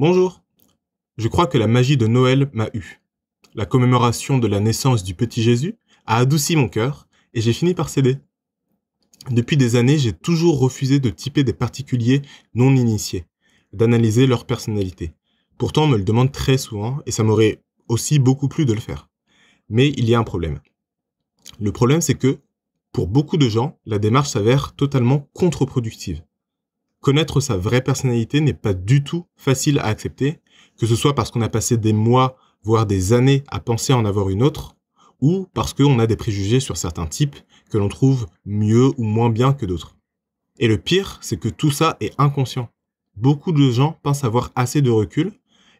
Bonjour Je crois que la magie de Noël m'a eu. La commémoration de la naissance du petit Jésus a adouci mon cœur et j'ai fini par céder. Depuis des années, j'ai toujours refusé de typer des particuliers non initiés, d'analyser leur personnalité. Pourtant, on me le demande très souvent et ça m'aurait aussi beaucoup plu de le faire. Mais il y a un problème. Le problème, c'est que, pour beaucoup de gens, la démarche s'avère totalement contre-productive. Connaître sa vraie personnalité n'est pas du tout facile à accepter, que ce soit parce qu'on a passé des mois, voire des années à penser en avoir une autre, ou parce qu'on a des préjugés sur certains types que l'on trouve mieux ou moins bien que d'autres. Et le pire, c'est que tout ça est inconscient. Beaucoup de gens pensent avoir assez de recul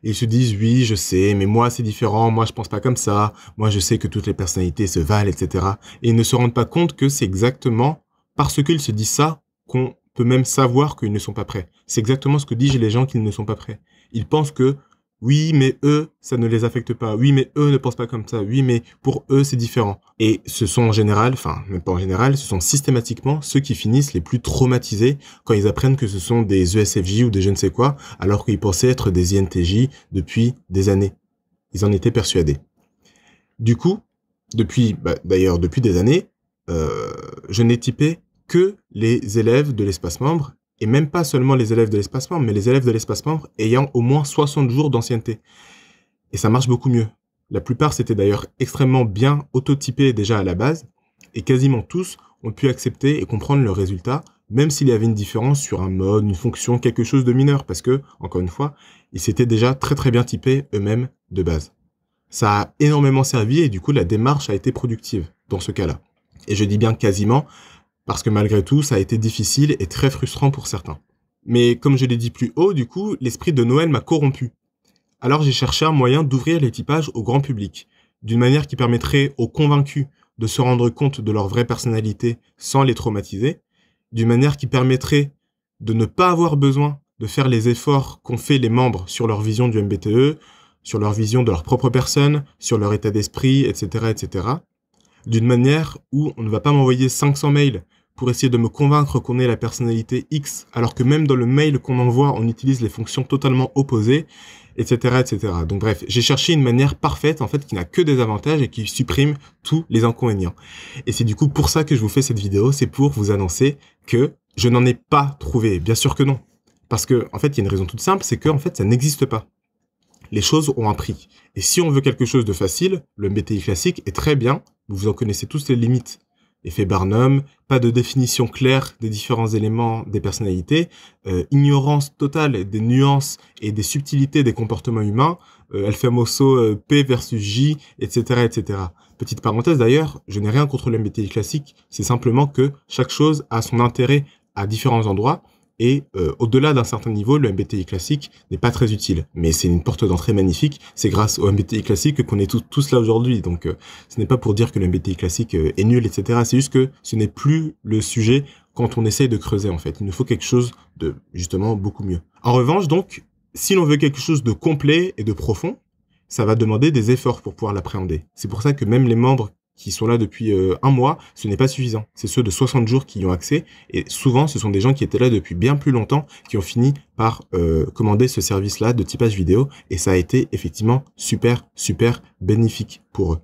ils se disent oui, je sais, mais moi c'est différent, moi je pense pas comme ça, moi je sais que toutes les personnalités se valent, etc. Et ils ne se rendent pas compte que c'est exactement parce qu'ils se disent ça qu'on peut même savoir qu'ils ne sont pas prêts. C'est exactement ce que disent les gens qui ne sont pas prêts. Ils pensent que oui, mais eux, ça ne les affecte pas. Oui, mais eux ne pensent pas comme ça. Oui, mais pour eux, c'est différent. Et ce sont en général, enfin, même pas en général, ce sont systématiquement ceux qui finissent les plus traumatisés quand ils apprennent que ce sont des ESFJ ou des je ne sais quoi, alors qu'ils pensaient être des INTJ depuis des années. Ils en étaient persuadés. Du coup, depuis, bah, d'ailleurs, depuis des années, euh, je n'ai typé que les élèves de l'espace membre, et même pas seulement les élèves de l'espace membre, mais les élèves de l'espace membre ayant au moins 60 jours d'ancienneté. Et ça marche beaucoup mieux. La plupart s'étaient d'ailleurs extrêmement bien autotypés déjà à la base, et quasiment tous ont pu accepter et comprendre le résultat, même s'il y avait une différence sur un mode, une fonction, quelque chose de mineur, parce que, encore une fois, ils s'étaient déjà très très bien typés eux-mêmes de base. Ça a énormément servi et du coup la démarche a été productive dans ce cas-là. Et je dis bien quasiment parce que malgré tout, ça a été difficile et très frustrant pour certains. Mais comme je l'ai dit plus haut, du coup, l'esprit de Noël m'a corrompu. Alors j'ai cherché un moyen d'ouvrir l'équipage au grand public, d'une manière qui permettrait aux convaincus de se rendre compte de leur vraie personnalité sans les traumatiser, d'une manière qui permettrait de ne pas avoir besoin de faire les efforts qu'ont fait les membres sur leur vision du MBTE, sur leur vision de leur propre personne, sur leur état d'esprit, etc., etc d'une manière où on ne va pas m'envoyer 500 mails pour essayer de me convaincre qu'on est la personnalité X, alors que même dans le mail qu'on envoie, on utilise les fonctions totalement opposées, etc., etc. Donc bref, j'ai cherché une manière parfaite, en fait, qui n'a que des avantages et qui supprime tous les inconvénients. Et c'est du coup pour ça que je vous fais cette vidéo, c'est pour vous annoncer que je n'en ai pas trouvé. Bien sûr que non. Parce que, fait, il y a une raison toute simple, c'est que, fait, ça n'existe pas les choses ont un prix. Et si on veut quelque chose de facile, le BTI classique est très bien, vous en connaissez tous les limites. Effet Barnum, pas de définition claire des différents éléments des personnalités, euh, ignorance totale des nuances et des subtilités des comportements humains, euh, elle fait euh, P versus J, etc., etc. Petite parenthèse d'ailleurs, je n'ai rien contre le MBTI classique, c'est simplement que chaque chose a son intérêt à différents endroits et euh, au-delà d'un certain niveau, le MBTI classique n'est pas très utile. Mais c'est une porte d'entrée magnifique. C'est grâce au MBTI classique qu'on est tous là aujourd'hui. Donc euh, ce n'est pas pour dire que le MBTI classique euh, est nul, etc. C'est juste que ce n'est plus le sujet quand on essaye de creuser en fait. Il nous faut quelque chose de justement beaucoup mieux. En revanche, donc, si l'on veut quelque chose de complet et de profond, ça va demander des efforts pour pouvoir l'appréhender. C'est pour ça que même les membres qui sont là depuis euh, un mois, ce n'est pas suffisant. C'est ceux de 60 jours qui y ont accès, et souvent ce sont des gens qui étaient là depuis bien plus longtemps, qui ont fini par euh, commander ce service-là de typage vidéo, et ça a été effectivement super, super bénéfique pour eux.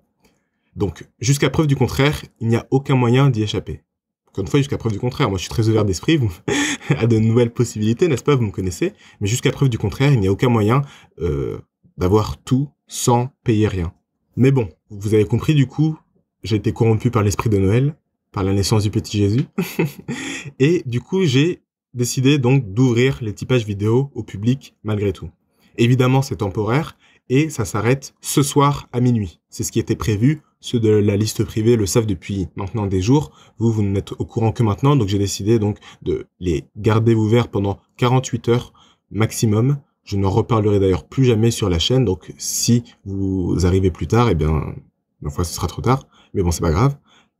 Donc, jusqu'à preuve du contraire, il n'y a aucun moyen d'y échapper. Encore une fois, jusqu'à preuve du contraire, moi je suis très ouvert d'esprit à de nouvelles possibilités, n'est-ce pas, vous me connaissez, mais jusqu'à preuve du contraire, il n'y a aucun moyen euh, d'avoir tout sans payer rien. Mais bon, vous avez compris du coup j'ai été corrompu par l'esprit de Noël, par la naissance du petit Jésus. et du coup, j'ai décidé donc d'ouvrir les typages vidéo au public malgré tout. Évidemment, c'est temporaire et ça s'arrête ce soir à minuit. C'est ce qui était prévu. Ceux de la liste privée le savent depuis maintenant des jours. Vous, vous n'êtes au courant que maintenant, donc j'ai décidé donc de les garder ouverts pendant 48 heures maximum. Je n'en reparlerai d'ailleurs plus jamais sur la chaîne, donc si vous arrivez plus tard, eh bien, une fois, ce sera trop tard. Mais bon, c'est pas grave,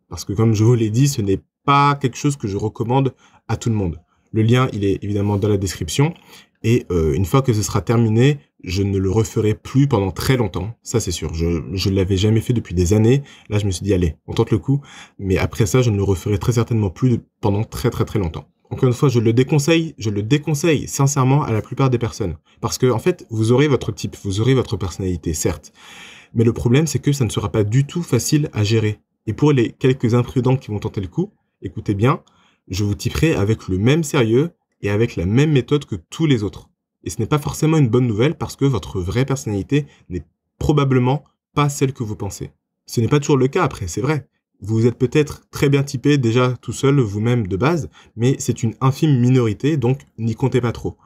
parce que comme je vous l'ai dit, ce n'est pas quelque chose que je recommande à tout le monde. Le lien, il est évidemment dans la description. Et euh, une fois que ce sera terminé, je ne le referai plus pendant très longtemps. Ça, c'est sûr. Je ne l'avais jamais fait depuis des années. Là, je me suis dit, allez, on tente le coup. Mais après ça, je ne le referai très certainement plus pendant très très très longtemps. Encore une fois, je le déconseille, je le déconseille sincèrement à la plupart des personnes. Parce que, en fait, vous aurez votre type, vous aurez votre personnalité, certes mais le problème c'est que ça ne sera pas du tout facile à gérer. Et pour les quelques imprudents qui vont tenter le coup, écoutez bien, je vous tiperai avec le même sérieux et avec la même méthode que tous les autres. Et ce n'est pas forcément une bonne nouvelle parce que votre vraie personnalité n'est probablement pas celle que vous pensez. Ce n'est pas toujours le cas après, c'est vrai. Vous êtes peut-être très bien typé déjà tout seul vous-même de base, mais c'est une infime minorité, donc n'y comptez pas trop.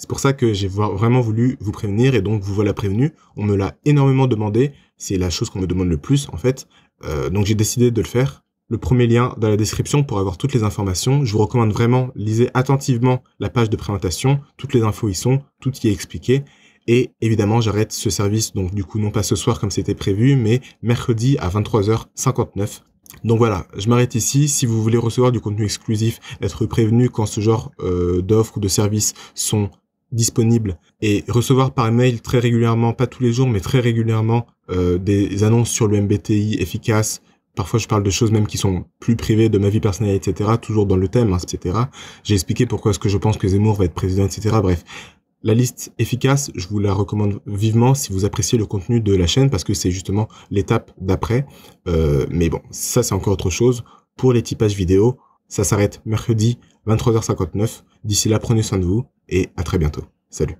C'est pour ça que j'ai vraiment voulu vous prévenir et donc vous voilà prévenu. On me l'a énormément demandé. C'est la chose qu'on me demande le plus en fait. Euh, donc j'ai décidé de le faire. Le premier lien dans la description pour avoir toutes les informations. Je vous recommande vraiment, lisez attentivement la page de présentation. Toutes les infos y sont, tout y est expliqué. Et évidemment, j'arrête ce service, donc du coup, non pas ce soir comme c'était prévu, mais mercredi à 23h59. Donc voilà, je m'arrête ici. Si vous voulez recevoir du contenu exclusif, être prévenu quand ce genre euh, d'offres ou de services sont disponible et recevoir par mail très régulièrement, pas tous les jours, mais très régulièrement, euh, des annonces sur le MBTI efficace Parfois, je parle de choses même qui sont plus privées de ma vie personnelle, etc. Toujours dans le thème, hein, etc. J'ai expliqué pourquoi est-ce que je pense que Zemmour va être président, etc. Bref, la liste efficace, je vous la recommande vivement si vous appréciez le contenu de la chaîne parce que c'est justement l'étape d'après. Euh, mais bon, ça c'est encore autre chose. Pour les typages vidéo, ça s'arrête mercredi 23h59. D'ici là, prenez soin de vous et à très bientôt. Salut.